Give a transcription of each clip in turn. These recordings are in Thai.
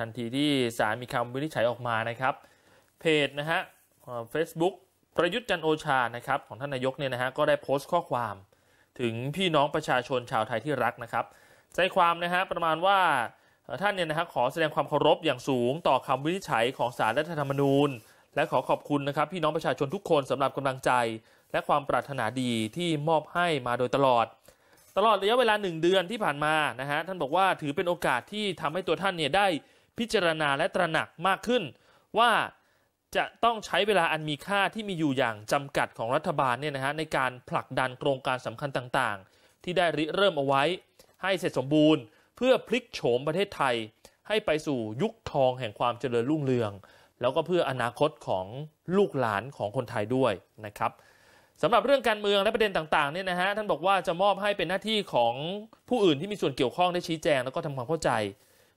ทันทีที่ศาลมีคำวินิจฉัยออกมานะครับเพจนะฮะเฟซบุ๊กประยุทธ์จันโอชานะครับของท่านนายกเนี่ยนะฮะก็ได้โพสต์ข้อความ ถึงพี่น้องประชาชนชาวไทยที่รักนะครับใจความนะฮะประมาณว่าท่านเนี่ยนะฮะขอแสดงความเคารพอย่างสูง ต่อคำวินิจฉัยของศาลรัฐธรรมนูญและขอขอบคุณนะครับพี่น้องประชาชนทุกคนสำหรับกำลังใจ และความปรารถนาดีที่มอบให้มาโดยตลอดตลอดระยะเวลาหนึ่งเดือนที่ผ่านมานะฮะท่านบอกว่าถือเป็นโอกาสที่ทำให้ตัวท่านเนี่ยได้พิจารณาและตระหนักมากขึ้น ว่าจะต้องใช้เวลาอันมีค่าที่มีอยู่อย่างจำกัดของรัฐบาลเนี่ยนะฮะในการผลักดันโครงการสำคัญต่างๆ ที่ได้ริเริ่มเอาไว้ให้เสร็จสมบูรณ์เพื่อพลิกโฉมประเทศไทย ให้ไปสู่ยุคทองแห่งความเจริญรุ่งเรือง แล้วก็เพื่ออนาคตของลูกหลานของคนไทยด้วยนะครับสำหรับเรื่องการเมืองและประเด็นต่างๆเนี่ยนะฮะท่านบอกว่าจะมอบให้เป็นหน้าที่ของผู้อื่นที่มีส่วนเกี่ยวข้องได้ชี้แจงแล้วก็ทำความเข้าใจ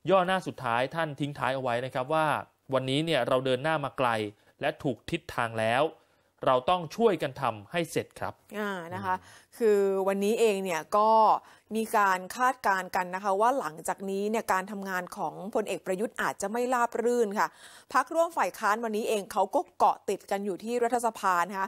ย่อหน้าสุดท้ายท่านทิ้งท้ายเอาไว้นะครับว่า วันนี้เนี่ยเราเดินหน้ามาไกลและถูกทิศทางแล้ว เราต้องช่วยกันทำให้เสร็จครับอ่านะคะ คือวันนี้เองเนี่ยก็มีการคาดการณ์กันนะคะ ว่าหลังจากนี้เนี่ยการทำงานของพลเอกประยุทธ์อาจจะไม่ราบรื่นค่ะพักร่วมฝ่ายค้านวันนี้เองเขาก็เกาะติดกันอยู่ที่รัฐสภานะคะ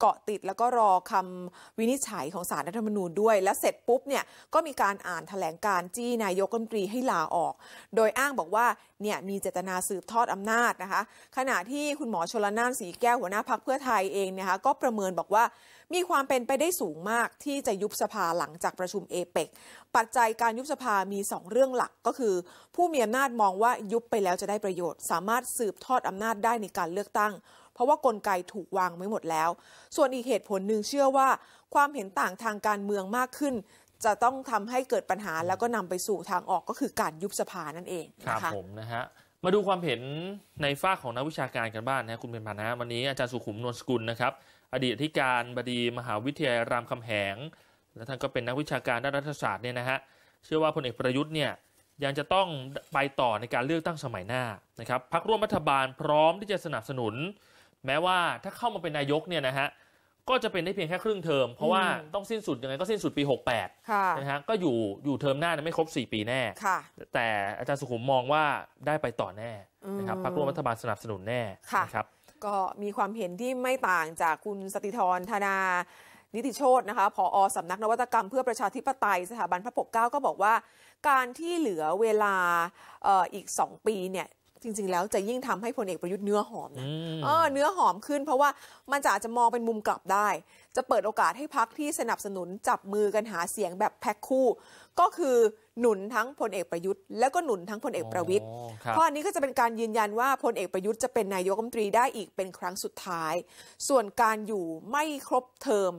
เกาะติดแล้วก็รอคำวินิจฉัยของสารรัฐธรรมนูญด้วย และเสร็จปุ๊บเนี่ยก็มีการอ่านถแถลงการจี้นายกรัฐมนตรีให้ลาออก โดยอ้างบอกว่าเนี่ยมีเจตนาสืบทอดอำนาจนะคะ ขณะที่คุณหมอชลนานสีแก้วหัวหน้าพักเพื่อไทยเองนะคะก็ประเมินบอกว่ามีความเป็นไปได้สูงมากที่จะยุบสภาหลังจากประชุมเอเปกปัจจัยการยุบสภามี 2 เรื่องหลักก็คือ ผู้มีอำนาจมองว่ายุบไปแล้วจะได้ประโยชน์ สามารถสืบทอดอำนาจได้ในการเลือกตั้งเพราะว่ากลไกถูกวางไว้หมดแล้ว ส่วนอีกเหตุผลหนึ่งเชื่อว่า ความเห็นต่างทางการเมืองมากขึ้น จะต้องทำให้เกิดปัญหา แล้วก็นำไปสู่ทางออกก็คือการยุบสภานั่นเองครับผมนะฮะมาดูความเห็นในฝ้าของนักวิชาการกันบ้างนะคุณเป็นพานะ วันนี้อาจารย์สุขุมนวลสกุลนะครับอดีตที่การบดีมหาวิทยาลัยรามคำแหงและท่านก็เป็นนักวิชาการด้านรัฐศาสตร์เนี่ยนะฮะเชื่อว่าพลเอกประยุทธ์เนี่ยยังจะต้องไปต่อในการเลือกตั้งสมัยหน้านะครับพักร่วมรัฐบาลพร้อมที่จะสนับสนุนแม้ว่าถ้าเข้ามาเป็นนายกเนี่ยนะฮะก็จะเป็นได้เพียงแค่ครึ่งเทอมเพราะว่าต้องสิ้นสุดยังไงก็สิ้นสุดปี 68นะฮะก็อยู่อยู่เทอมหน้าไม่ครบ 4 ปีแน่แต่อาจารย์สุขุมมองว่าได้ไปต่อแน่นะครับพรรคร่วมรัฐบาลสนับสนุนแน่นะครับก็มีความเห็นที่ไม่ต่างจากคุณสติธรธนานิติโชตนะคะผออสำนักนวัตกรรมเพื่อประชาธิปไตยสถาบันพระปกเกล้าก็บอกว่า การที่เหลือเวลาออีก2ปีเนี่ยจริงๆ แล้วจะยิ่งทำให้พลเอกประยุทธ์เนื้อหอมนะเเนื้อหอมขึ้น เพราะว่ามันจะอาจจะมองเป็นมุมกลับได้ จะเปิดโอกาสให้พักที่สนับสนุนจับมือกันหาเสียงแบบแพ็คคู่ ก็คือหนุนทั้งพลเอกประยุทธ์แล้วก็หนุนทั้งพลเอกประวิทย์าะอันนี้ก็จะเป็นการยืนยันว่าพลเอกประยุทธ์จะเป็นนายกรัฐมนตรีได้อีกเป็นครั้งสุดท้าย ส่วนการอยู่ไม่ครบเทอม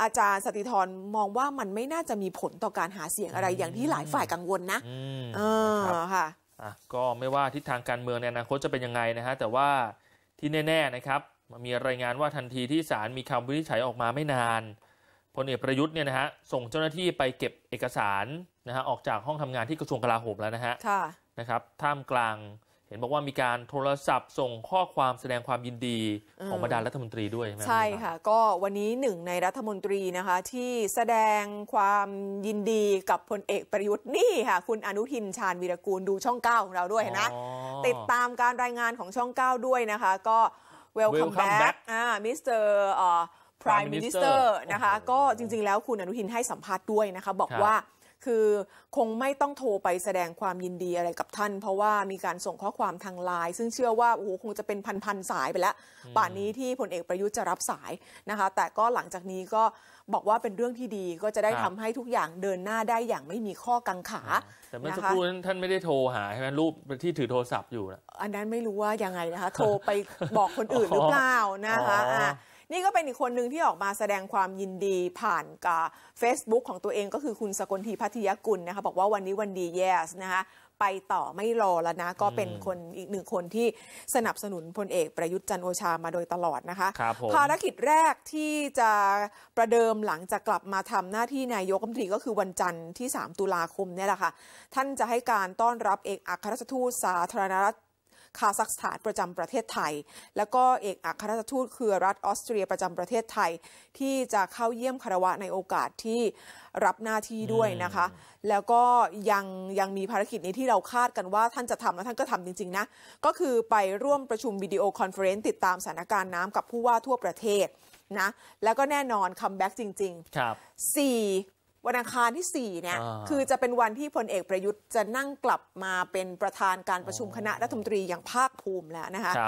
อาจารย์สติธรมองว่ามันไม่น่าจะมีผลต่อการหาเสียงอะไรอย่างที่หลายฝ่ายกังวลนะอออค่ะอ่ะก็ไม่ว่าทิศทางการเมืองในอนาคตจะเป็นยังไงนะฮะ แต่ว่าที่แน่ ๆ นะครับ มีรายงานว่าทันทีที่ศาลมีคำวินิจฉัยออกมาไม่นานพลเอกประยุทธ์เนี่ยนะฮะ ส่งเจ้าหน้าที่ไปเก็บเอกสารนะฮะออกจากห้องทำงานที่กระทรวงกลาโหมแล้วนะฮะนะครับท่ามกลางเห็นบอกว่ามีการโทรศัพท์ส่งข้อความแสดงความยินดีของบรรดารัฐมนตรีด้วย ใช่ไหมค่ะ ก็วันนี้หนึ่งในรัฐมนตรีนะคะ ที่แสดงความยินดีกับพลเอกประยุทธ์นี่ค่ะ คุณอนุทินชาญวีรกูลดูช่องเก้าของเราด้วยนะ ติดตามการรายงานของช่องเก้าด้วยนะคะ ก็ welcome back อ่ามิสเตอร์ prime minister นะคะก็จริง ๆ แล้วคุณอนุทินให้สัมภาษณ์ด้วยนะคะบอกว่าคือคงไม่ต้องโทรไปแสดงความยินดีอะไรกับท่าน เพราะว่ามีการส่งข้อความทางไลน์ซึ่งเชื่อว่าโอ้โหคงจะเป็นพันๆสายไปแล้วป่านนี้ที่พลเอกประยุทธ์จะรับสายนะคะ แต่ก็หลังจากนี้ก็บอกว่าเป็นเรื่องที่ดีก็จะได้ทำให้ทุกอย่างเดินหน้าได้อย่างไม่มีข้อกังขา แต่เมื่อสักครู่้ท่านไม่ได้โทรหาใช่ไหมรูปที่ถือโทรศัพท์อยู่นะอันนั้นไม่รู้ว่ายังไงนะคะ โทรไปบอกคนอื่นหรือเปล่านะคะนี่ก็เป็นอีกคนหนึ่งที่ออกมาแสดงความยินดีผ่านกับ Facebook ของตัวเองก็คือคุณสกลทีพัทยกุลนะคะบอกว่าวันนี้วันดี yes นะคะไปต่อไม่รอแล้วนะ ก็เป็นคนอีกหนึ่งคนที่สนับสนุนพลเอกประยุทธ์จันโอชามาโดยตลอดนะคะคภารกิจแรกที่จะประเดิมหลังจากกลับมาทำหน้าที่นายกรัฐมนตรีก็คือวันจันทร์ที่ 3 ตุลาคมเนี่ยแหละค่ะท่านจะให้การต้อนรับเอกอัครราชทูตสาธารณรัฐคาซัคสถานประจำประเทศไทย และก็เอกอัครราชทูตคือ รัฐออสเตรียประจำประเทศไทย ที่จะเข้าเยี่ยมคารวะในโอกาสที่รับหน้าที่ด้วยนะคะ แล้วก็ยังยังมีภารกิจนี้ที่เราคาดกันว่าท่านจะทำและท่านก็ทำจริงๆนะก็คือไปร่วมประชุมวิดีโอคอนเฟอเรนซ์ติดตามสถานการณ์น้ำกับผู้ว่าทั่วประเทศนะแล้วก็แน่นอนคัมแบ็กจริงๆครับ4วันอังคารที่4เนี่ยคือจะเป็นวันที่พลเอกประยุทธ์จะนั่งกลับมาเป็นประธานการประชุมคณะรัฐมนตรีอย่างภาคภูมิแล้วนะคะค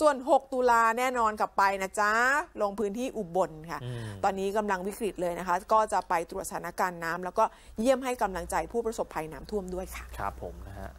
ส่วน 6 ตุลาแน่นอนกลับไปนะจ๊ะ ลงพื้นที่อุบลค่ะอตอนนี้กำลังวิกฤตเลยนะคะ ก็จะไปตรวจสถานการณ์น้ำแล้วก็เยี่ยมให้กำลังใจผู้ประสบภัยน้ำท่วมด้วยค่ะ ครับผมนะฮะ